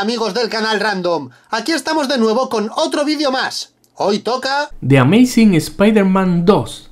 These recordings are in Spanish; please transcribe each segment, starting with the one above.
amigos del canal Random, aquí estamos de nuevo con otro vídeo más. Hoy toca... The Amazing Spider-Man 2.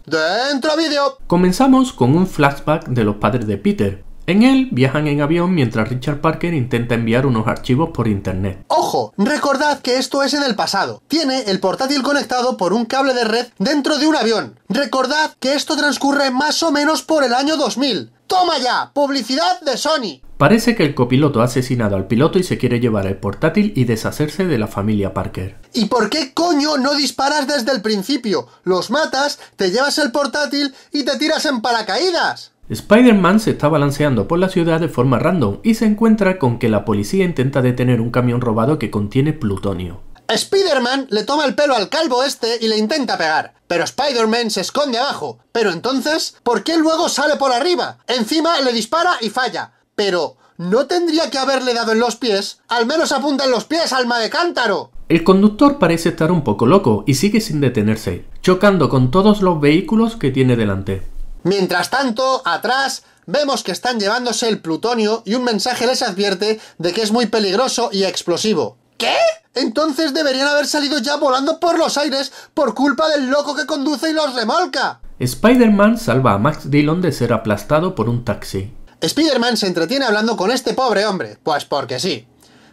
¡Dentro vídeo! Comenzamos con un flashback de los padres de Peter. En él viajan en avión mientras Richard Parker intenta enviar unos archivos por internet. ¡Ojo! Recordad que esto es en el pasado. Tiene el portátil conectado por un cable de red dentro de un avión. Recordad que esto transcurre más o menos por el año 2000. ¡Toma ya! ¡Publicidad de Sony! Parece que el copiloto ha asesinado al piloto y se quiere llevar el portátil y deshacerse de la familia Parker. ¿Y por qué coño no disparas desde el principio? Los matas, te llevas el portátil y te tiras en paracaídas. Spider-Man se está balanceando por la ciudad de forma random y se encuentra con que la policía intenta detener un camión robado que contiene plutonio. Spider-Man le toma el pelo al calvo este y le intenta pegar, pero Spider-Man se esconde abajo. Pero entonces, ¿por qué luego sale por arriba? Encima le dispara y falla pero no tendría que haberle dado en los pies. Al menos apunta en los pies, alma de cántaro. El conductor parece estar un poco loco y sigue sin detenerse, chocando con todos los vehículos que tiene delante. Mientras tanto, atrás, vemos que están llevándose el plutonio y un mensaje les advierte de que es muy peligroso y explosivo. ¿Qué? Entonces deberían haber salido ya volando por los aires por culpa del loco que conduce y los remolca. Spider-Man salva a Max Dillon de ser aplastado por un taxi. Spider-Man se entretiene hablando con este pobre hombre, pues porque sí.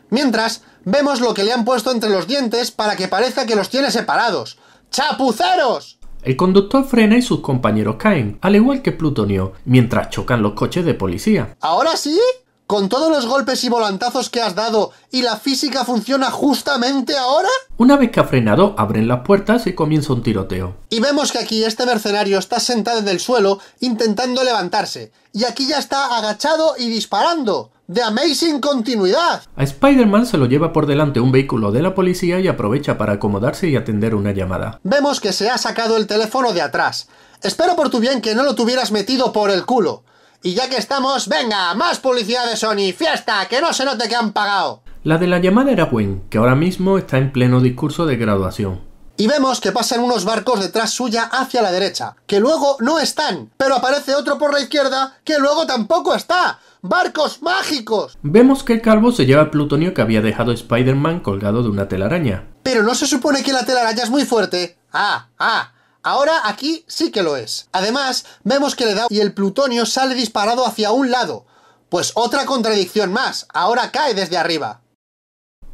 Mientras, vemos lo que le han puesto entre los dientes para que parezca que los tiene separados. ¡Chapuceros! El conductor frena y sus compañeros caen, al igual que Plutonio, mientras chocan los coches de policía. ¿Ahora sí? ¿Con todos los golpes y volantazos que has dado y la física funciona justamente ahora? Una vez que ha frenado, abren las puertas y comienza un tiroteo. Y vemos que aquí este mercenario está sentado en el suelo intentando levantarse. Y aquí ya está agachado y disparando. ¡De amazing continuidad! A Spider-Man se lo lleva por delante un vehículo de la policía y aprovecha para acomodarse y atender una llamada. Vemos que se ha sacado el teléfono de atrás. Espero por tu bien que no lo tuvieras metido por el culo. Y ya que estamos, venga, más publicidad de Sony, fiesta, que no se note que han pagado. La de la llamada era Gwen, que ahora mismo está en pleno discurso de graduación. Y vemos que pasan unos barcos detrás suya hacia la derecha, que luego no están, pero aparece otro por la izquierda, que luego tampoco está. ¡Barcos mágicos! Vemos que el calvo se lleva el plutonio que había dejado Spider-Man colgado de una telaraña. Pero no se supone que la telaraña es muy fuerte. Ah, ah, Ahora aquí sí que lo es. Además, vemos que le da y el plutonio sale disparado hacia un lado. Pues otra contradicción más, ahora cae desde arriba.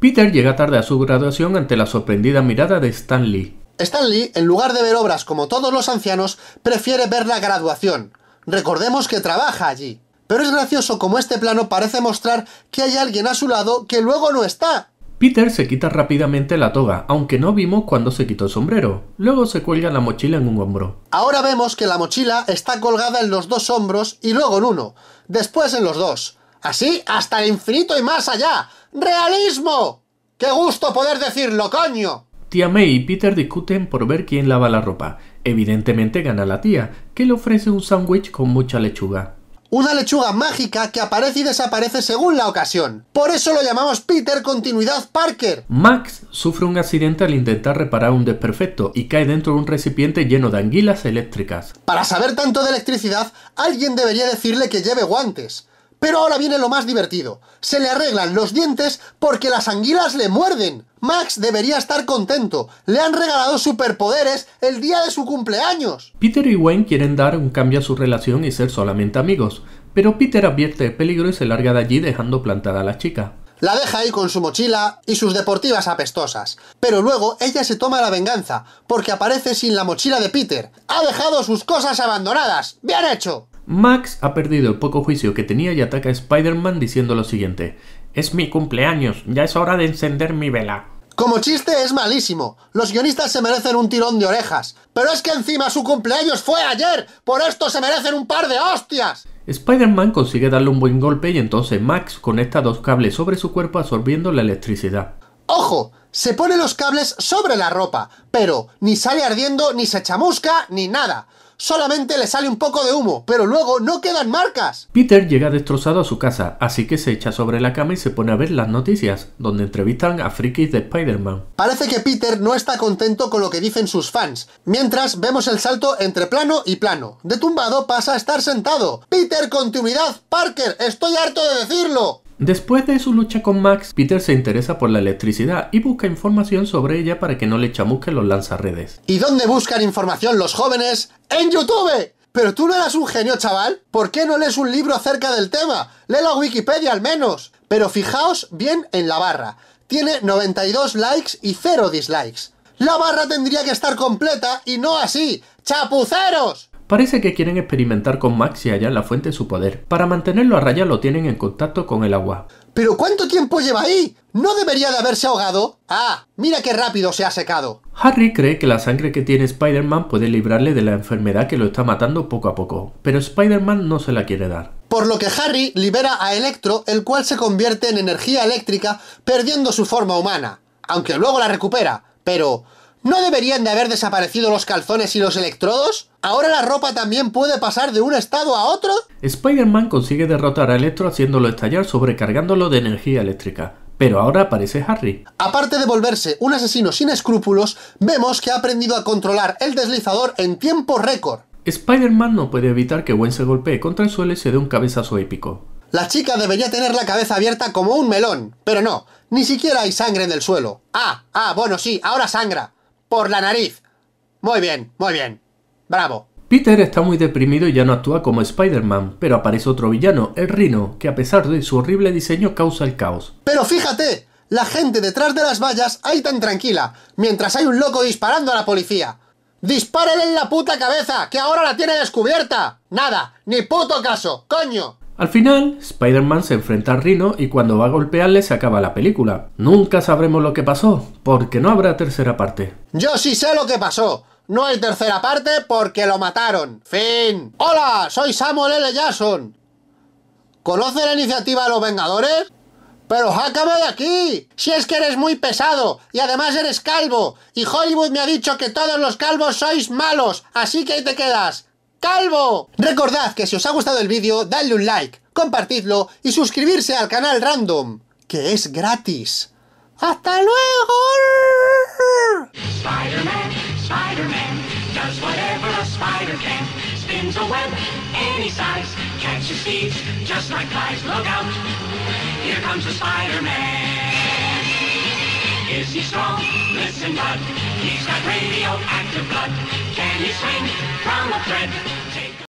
Peter llega tarde a su graduación ante la sorprendida mirada de Stanley. Stanley, en lugar de ver obras como todos los ancianos, prefiere ver la graduación. Recordemos que trabaja allí. Pero es gracioso como este plano parece mostrar que hay alguien a su lado que luego no está. Peter se quita rápidamente la toga, aunque no vimos cuando se quitó el sombrero. Luego se cuelga la mochila en un hombro. Ahora vemos que la mochila está colgada en los dos hombros y luego en uno, después en los dos. Así hasta el infinito y más allá. ¡Realismo! ¡Qué gusto poder decirlo, coño! Tía May y Peter discuten por ver quién lava la ropa. Evidentemente gana la tía, que le ofrece un sándwich con mucha lechuga. Una lechuga mágica que aparece y desaparece según la ocasión. Por eso lo llamamos Peter Continuidad Parker. Max sufre un accidente al intentar reparar un desperfecto y cae dentro de un recipiente lleno de anguilas eléctricas. Para saber tanto de electricidad, alguien debería decirle que lleve guantes. Pero ahora viene lo más divertido. Se le arreglan los dientes porque las anguilas le muerden. Max debería estar contento. Le han regalado superpoderes el día de su cumpleaños. Peter y Wayne quieren dar un cambio a su relación y ser solamente amigos. Pero Peter advierte el peligro y se larga de allí dejando plantada a la chica. La deja ahí con su mochila y sus deportivas apestosas. Pero luego ella se toma la venganza, porque aparece sin la mochila de Peter. ¡Ha dejado sus cosas abandonadas! ¡Bien hecho! Max ha perdido el poco juicio que tenía y ataca a Spider-Man diciendo lo siguiente. Es mi cumpleaños, ya es hora de encender mi vela. Como chiste es malísimo. Los guionistas se merecen un tirón de orejas. Pero es que encima su cumpleaños fue ayer. Por esto se merecen un par de hostias. Spider-Man consigue darle un buen golpe y entonces Max conecta dos cables sobre su cuerpo absorbiendo la electricidad. ¡Ojo! Se pone los cables sobre la ropa, pero ni sale ardiendo, ni se chamusca, ni nada solamente le sale un poco de humo, pero luego no quedan marcas. Peter llega destrozado a su casa, así que se echa sobre la cama y se pone a ver las noticias, donde entrevistan a frikis de Spider-Man. Parece que Peter no está contento con lo que dicen sus fans, mientras vemos el salto entre plano y plano. De tumbado pasa a estar sentado. Peter, continuidad, Parker, estoy harto de decirlo. Después de su lucha con Max, Peter se interesa por la electricidad y busca información sobre ella para que no le chamusquen los lanzarredes. ¿Y dónde buscan información los jóvenes? ¡En YouTube! Pero tú no eras un genio, chaval. ¿Por qué no lees un libro acerca del tema? Lee la Wikipedia al menos. Pero fijaos bien en la barra. Tiene 92 likes y 0 dislikes. La barra tendría que estar completa y no así. ¡Chapuceros! Parece que quieren experimentar con Max y hallar la fuente de su poder. Para mantenerlo a raya lo tienen en contacto con el agua. ¿Pero cuánto tiempo lleva ahí? ¿No debería de haberse ahogado? ¡Ah! ¡Mira qué rápido se ha secado! Harry cree que la sangre que tiene Spider-Man puede librarle de la enfermedad que lo está matando poco a poco, pero Spider-Man no se la quiere dar. Por lo que Harry libera a Electro, el cual se convierte en energía eléctrica, perdiendo su forma humana, aunque luego la recupera, pero ¿No deberían de haber desaparecido los calzones y los electrodos? ¿Ahora la ropa también puede pasar de un estado a otro? Spider-Man consigue derrotar a Electro haciéndolo estallar sobrecargándolo de energía eléctrica. Pero ahora aparece Harry. Aparte de volverse un asesino sin escrúpulos, vemos que ha aprendido a controlar el deslizador en tiempo récord. Spider-Man no puede evitar que Gwen se golpee contra el suelo y se dé un cabezazo épico. La chica debería tener la cabeza abierta como un melón, pero no, ni siquiera hay sangre en el suelo. Ah, ah, bueno, sí, ahora sangra. Por la nariz. Muy bien, muy bien. Bravo. Peter está muy deprimido y ya no actúa como Spider-Man, pero aparece otro villano, el Rino, que a pesar de su horrible diseño causa el caos. Pero fíjate, la gente detrás de las vallas hay tan tranquila, mientras hay un loco disparando a la policía. ¡Dispárale en la puta cabeza, que ahora la tiene descubierta! ¡Nada! ¡Ni puto caso! ¡Coño! Al final, Spider-Man se enfrenta al Rino y cuando va a golpearle se acaba la película. Nunca sabremos lo que pasó, porque no habrá tercera parte. Yo sí sé lo que pasó. No hay tercera parte porque lo mataron. Fin. Hola, soy Samuel L. Jackson. ¿Conoce la iniciativa de los Vengadores? ¡Pero jácame de aquí! Si es que eres muy pesado y además eres calvo y Hollywood me ha dicho que todos los calvos sois malos, así que ahí te quedas calvo. Recordad que si os ha gustado el vídeo, dadle un like, compartidlo y suscribirse al canal Random, que es gratis. ¡Hasta luego! Spider-Man, Spider-Man, does whatever a spider can. Spins a web any size, catches thieves just like guys Look out, here comes the Spider-Man. Is he strong? Listen, bud. He's got radioactive blood. Can he swing from a thread?